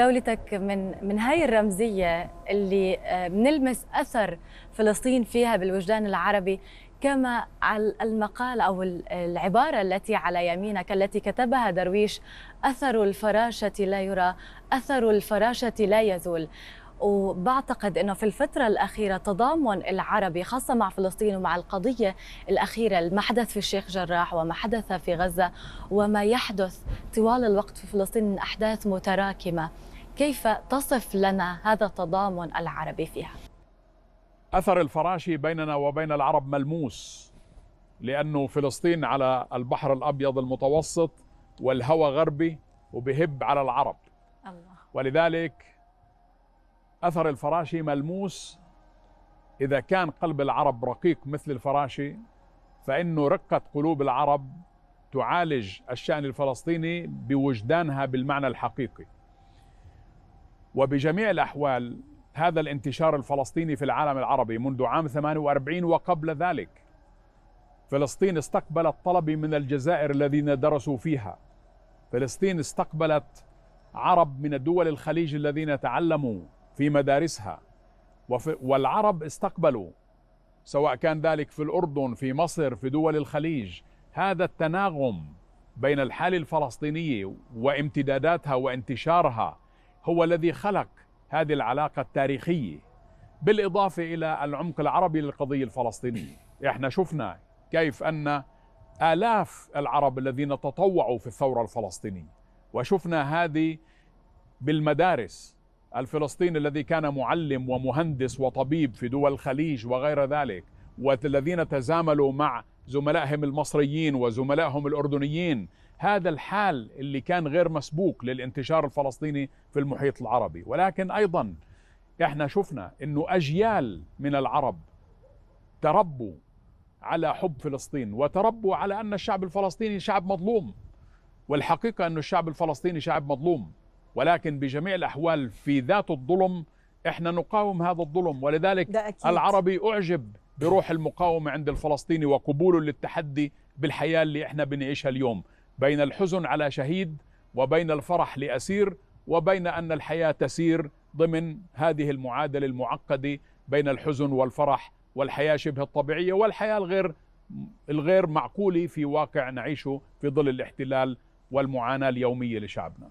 دولتك من من هاي الرمزيه اللي آه، بنلمس اثر فلسطين فيها بالوجدان العربي كما المقال او العباره التي على يمينك التي كتبها درويش اثر الفراشه لا يرى اثر الفراشه لا يزول وبعتقد انه في الفتره الاخيره تضامن العربي خاصه مع فلسطين ومع القضيه الاخيره ما حدث في الشيخ جراح وما حدث في غزه وما يحدث طوال الوقت في فلسطين من احداث متراكمه كيف تصف لنا هذا التضامن العربي فيها اثر الفراشي بيننا وبين العرب ملموس لانه فلسطين على البحر الابيض المتوسط والهوى غربي وبهب على العرب الله. ولذلك أثر الفراشي ملموس إذا كان قلب العرب رقيق مثل الفراشي فإنه رقة قلوب العرب تعالج الشأن الفلسطيني بوجدانها بالمعنى الحقيقي وبجميع الأحوال هذا الانتشار الفلسطيني في العالم العربي منذ عام 48 وقبل ذلك فلسطين استقبلت طلبة من الجزائر الذين درسوا فيها فلسطين استقبلت عرب من دول الخليج الذين تعلموا في مدارسها وفي والعرب استقبلوا سواء كان ذلك في الأردن في مصر في دول الخليج هذا التناغم بين الحالة الفلسطينية وامتداداتها وانتشارها هو الذي خلق هذه العلاقة التاريخية بالإضافة إلى العمق العربي للقضية الفلسطينية إحنا شفنا كيف أن آلاف العرب الذين تطوعوا في الثورة الفلسطينية وشفنا هذه بالمدارس الفلسطيني الذي كان معلم ومهندس وطبيب في دول الخليج وغير ذلك والذين تزاملوا مع زملائهم المصريين وزملائهم الأردنيين هذا الحال اللي كان غير مسبوق للانتشار الفلسطيني في المحيط العربي ولكن أيضا احنا شفنا انه أجيال من العرب تربوا على حب فلسطين وتربوا على أن الشعب الفلسطيني شعب مظلوم والحقيقة أن الشعب الفلسطيني شعب مظلوم ولكن بجميع الأحوال في ذات الظلم احنا نقاوم هذا الظلم ولذلك العربي أعجب بروح المقاومة عند الفلسطيني وقبوله للتحدي بالحياة اللي احنا بنعيشها اليوم بين الحزن على شهيد وبين الفرح لأسير وبين أن الحياة تسير ضمن هذه المعادلة المعقدة بين الحزن والفرح والحياة شبه الطبيعية والحياة الغير الغير معقولة في واقع نعيشه في ظل الاحتلال والمعاناة اليومية لشعبنا